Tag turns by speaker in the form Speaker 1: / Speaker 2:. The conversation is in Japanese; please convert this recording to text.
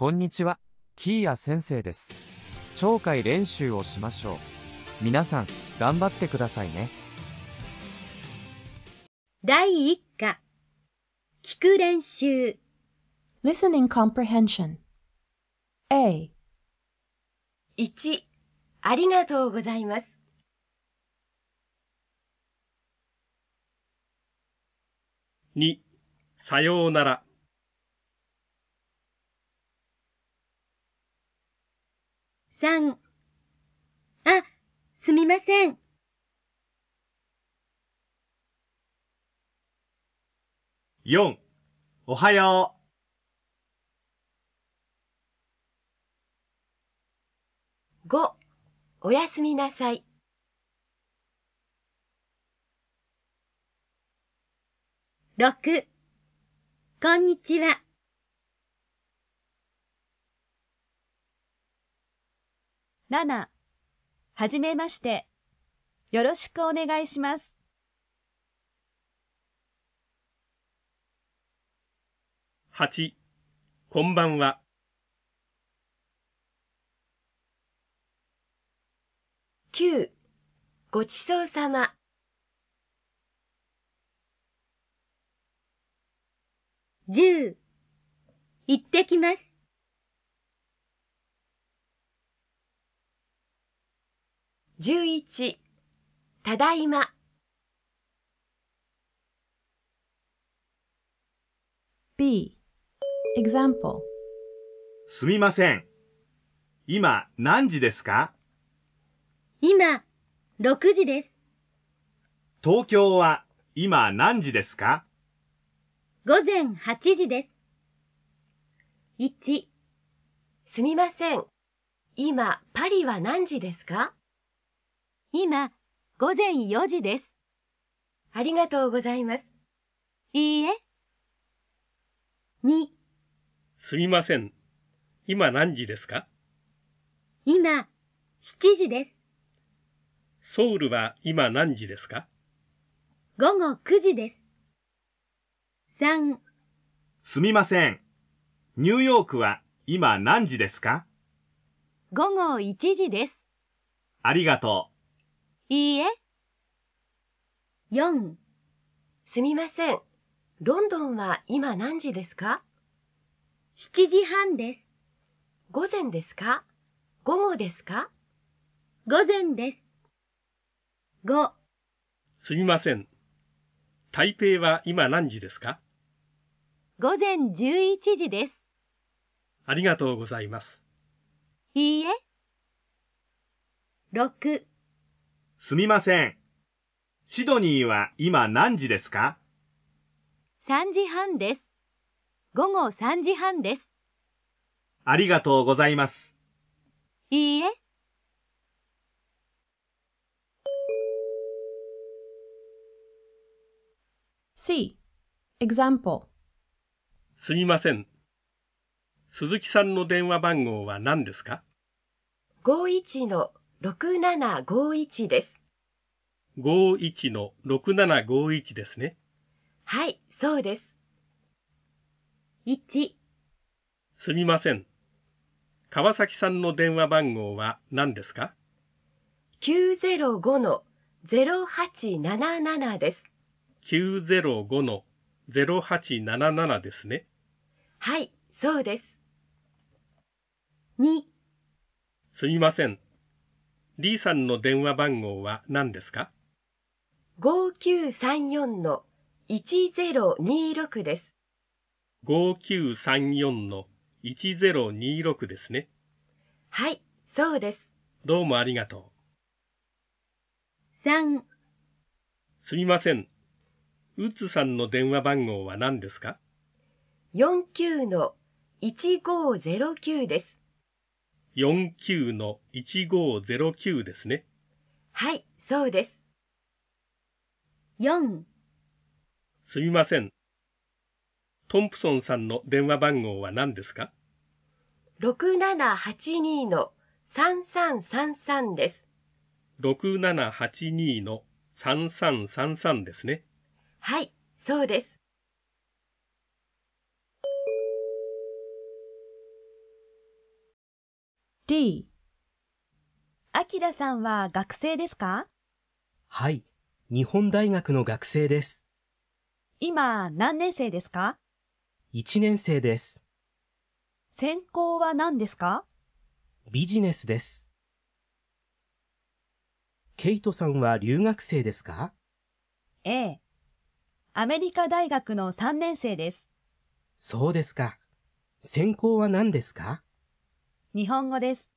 Speaker 1: こんにちは、キーヤ先生です。聴解練習をしましょう。皆さん、頑張ってくださいね。
Speaker 2: 第1課、聞く練習。Listening Comprehension A 1. ありがとうございます。
Speaker 1: 2. さようなら。
Speaker 2: 3。あ、すみません。4. おはよう。5. おやすみなさい。6. こんにちは。7、はじめまして。よろしくお願いします。
Speaker 1: 8、こんばんは。
Speaker 2: 9、ごちそうさま。10、行ってきます。11ただいま
Speaker 1: すみません。今何時ですか今、
Speaker 2: 6時です。
Speaker 1: 東京は今何時ですか
Speaker 2: 午前8時です。1、すみません。今、パリは何時ですか今午前4時ですありがとうございますいいえ2
Speaker 1: すみません今何時ですか
Speaker 2: 今7時です
Speaker 1: ソウルは今何時ですか
Speaker 2: 午後9時です3
Speaker 1: すみませんニューヨークは今何時ですか
Speaker 2: 午後1時です
Speaker 1: ありがと
Speaker 2: う。いいえ。4すみません。ロンドンは今何時ですか ?7 時半です。午前ですか午後ですか午前です。5
Speaker 1: すみません。台北は今何時ですか
Speaker 2: 午前11時です。
Speaker 1: ありがとうございます。
Speaker 2: いいえ。6
Speaker 1: すみません。シドニーは今何時ですか
Speaker 2: ?3 時半です。午後3時半です。
Speaker 1: ありがとうございます。
Speaker 2: いいえ。C. Example.
Speaker 1: すみません。鈴木さんの電話番号は何ですか
Speaker 2: の6751です。
Speaker 1: 51の6751ですね。
Speaker 2: はい、そうです。1
Speaker 1: すみません。川崎さんの電話番号は何ですか
Speaker 2: ?905 の0877です。
Speaker 1: 905の0877ですね。
Speaker 2: はい、そうです。2
Speaker 1: すみません。D さんの電話番号は何ですか
Speaker 2: 5934の1026です。
Speaker 1: 5934の1026ですね。
Speaker 2: はい、そうです。
Speaker 1: どうもありがとう。3すみません。ウッズさんの電話番号は何ですか
Speaker 2: ?49 の1509です。
Speaker 1: 49の1509ですね。
Speaker 2: はい、そうです。4す
Speaker 1: みません。トンプソンさんの電話番号は何ですか
Speaker 2: ?6782 の3333です。
Speaker 1: 6782の3333ですね。
Speaker 2: はい、そうです。D あきらさんは学生ですか
Speaker 1: はい、日本大学の学生です。
Speaker 2: 今、何年生ですか
Speaker 1: ?1 年生です。
Speaker 2: 専攻は何ですか
Speaker 1: ビジネスです。ケイトさんは留学生ですか
Speaker 2: ええ。アメリカ大学の3年生です。
Speaker 1: そうですか。専攻は何です
Speaker 2: か日本語です。